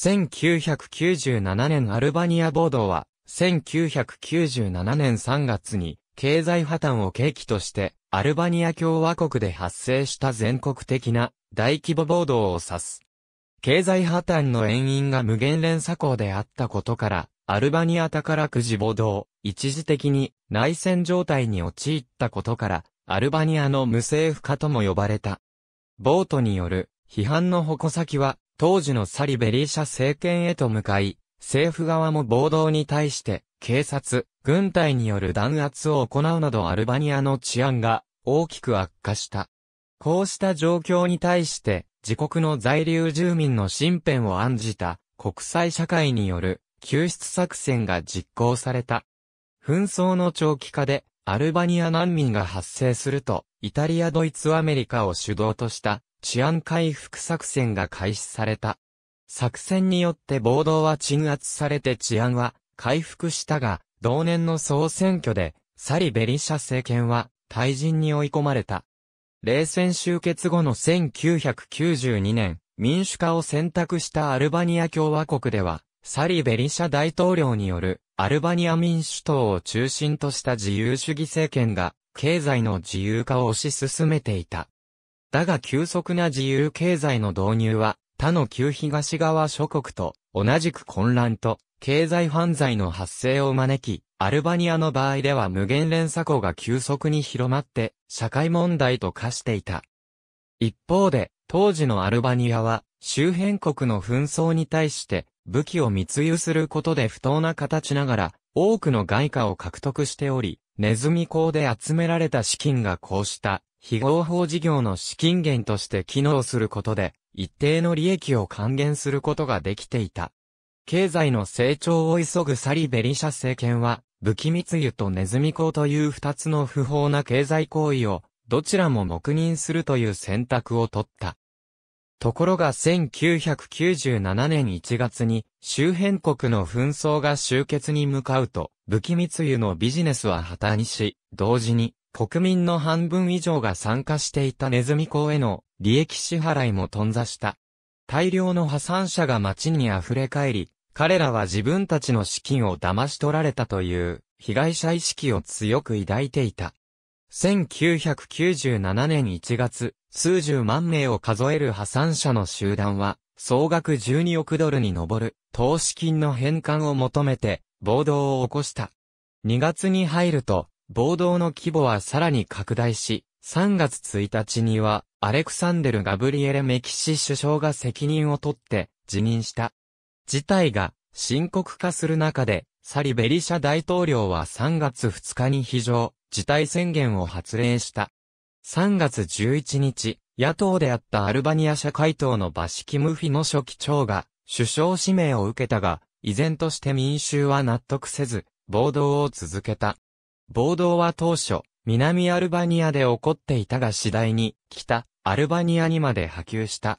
1997年アルバニア暴動は、1997年3月に、経済破綻を契機として、アルバニア共和国で発生した全国的な大規模暴動を指す。経済破綻の遠因が無限連鎖行であったことから、アルバニア宝くじ暴動、一時的に内戦状態に陥ったことから、アルバニアの無政府化とも呼ばれた。暴徒による批判の矛先は、当時のサリベリー社政権へと向かい、政府側も暴動に対して、警察、軍隊による弾圧を行うなどアルバニアの治安が大きく悪化した。こうした状況に対して、自国の在留住民の身辺を案じた国際社会による救出作戦が実行された。紛争の長期化でアルバニア難民が発生すると、イタリア・ドイツ・アメリカを主導とした治安回復作戦が開始された。作戦によって暴動は鎮圧されて治安は回復したが、同年の総選挙で、サリベリシャ政権は退陣に追い込まれた。冷戦終結後の1992年、民主化を選択したアルバニア共和国では、サリベリシャ大統領によるアルバニア民主党を中心とした自由主義政権が経済の自由化を推し進めていた。だが急速な自由経済の導入は、他の旧東側諸国と同じく混乱と経済犯罪の発生を招き、アルバニアの場合では無限連鎖校が急速に広まって社会問題と化していた。一方で、当時のアルバニアは周辺国の紛争に対して武器を密輸することで不当な形ながら多くの外貨を獲得しており、ネズミ港で集められた資金がこうした非合法事業の資金源として機能することで、一定の利益を還元することができていた。経済の成長を急ぐサリベリシャ政権は、武器密輸とネズミ講という二つの不法な経済行為を、どちらも黙認するという選択を取った。ところが1997年1月に周辺国の紛争が終結に向かうと武器密輸のビジネスは破綻し、同時に国民の半分以上が参加していたネズミ講への利益支払いも頓挫した。大量の破産者が街に溢れ返り、彼らは自分たちの資金を騙し取られたという被害者意識を強く抱いていた。1997年1月、数十万名を数える破産者の集団は、総額12億ドルに上る投資金の返還を求めて暴動を起こした。2月に入ると、暴動の規模はさらに拡大し、3月1日には、アレクサンデル・ガブリエレ・メキシ首相が責任を取って辞任した。事態が深刻化する中で、サリベリシャ大統領は3月2日に非常、事態宣言を発令した。3月11日、野党であったアルバニア社会党のバシキムフィの書記長が、首相指名を受けたが、依然として民衆は納得せず、暴動を続けた。暴動は当初、南アルバニアで起こっていたが次第に、北、アルバニアにまで波及した。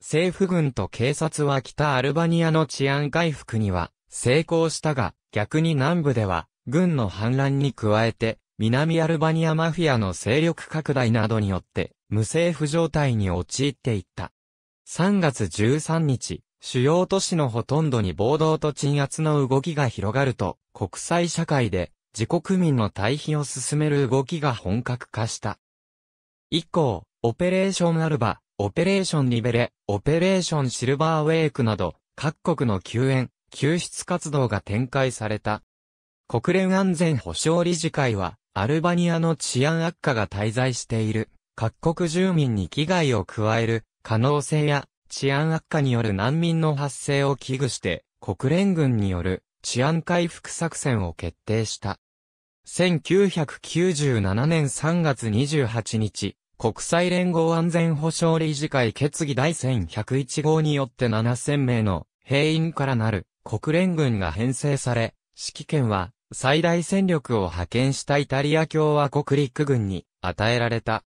政府軍と警察は北アルバニアの治安回復には成功したが、逆に南部では、軍の反乱に加えて、南アルバニアマフィアの勢力拡大などによって、無政府状態に陥っていった。3月13日、主要都市のほとんどに暴動と鎮圧の動きが広がると、国際社会で自国民の退避を進める動きが本格化した。以降、オペレーションアルバ、オペレーションリベレ、オペレーションシルバーウェイクなど、各国の救援、救出活動が展開された。国連安全保障理事会は、アルバニアの治安悪化が滞在している、各国住民に危害を加える、可能性や、治安悪化による難民の発生を危惧して、国連軍による治安回復作戦を決定した。1997年3月28日、国際連合安全保障理事会決議第1101号によって7000名の兵員からなる国連軍が編成され、指揮権は最大戦力を派遣したイタリア共和国陸軍に与えられた。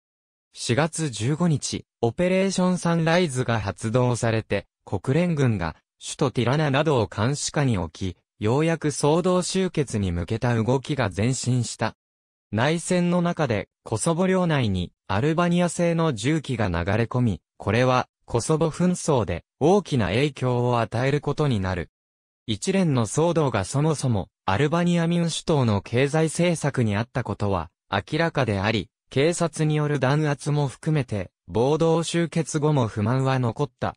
4月15日、オペレーションサンライズが発動されて、国連軍が首都ティラナなどを監視下に置き、ようやく騒動終結に向けた動きが前進した。内戦の中で、コソボ領内にアルバニア製の重機が流れ込み、これは、コソボ紛争で大きな影響を与えることになる。一連の騒動がそもそも、アルバニア民主党の経済政策にあったことは、明らかであり、警察による弾圧も含めて、暴動終結後も不満は残った。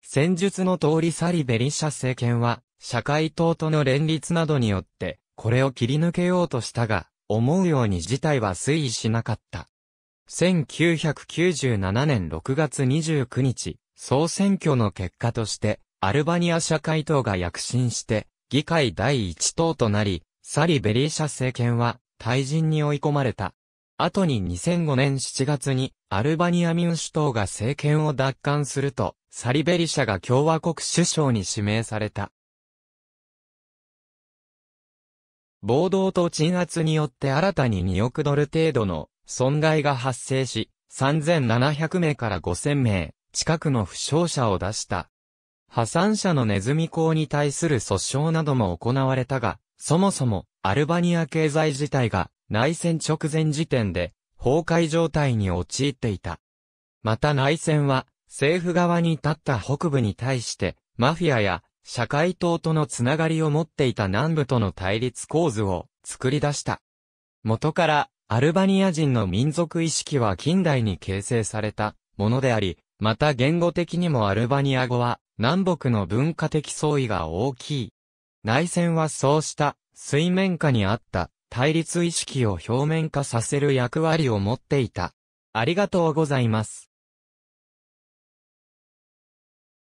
戦術の通りサリベリシャ政権は、社会党との連立などによって、これを切り抜けようとしたが、思うように事態は推移しなかった。1997年6月29日、総選挙の結果として、アルバニア社会党が躍進して、議会第一党となり、サリベリー社政権は退陣に追い込まれた。後に2005年7月にアルバニア民主党が政権を奪還すると、サリベリ社が共和国首相に指名された。暴動と鎮圧によって新たに2億ドル程度の損害が発生し、3700名から5000名近くの負傷者を出した。破産者のネズミ講に対する訴訟なども行われたが、そもそもアルバニア経済自体が内戦直前時点で崩壊状態に陥っていた。また内戦は政府側に立った北部に対してマフィアや社会党とのつながりを持っていた南部との対立構図を作り出した。元から、アルバニア人の民族意識は近代に形成されたものであり、また言語的にもアルバニア語は南北の文化的相違が大きい。内戦はそうした水面下にあった対立意識を表面化させる役割を持っていた。ありがとうございます。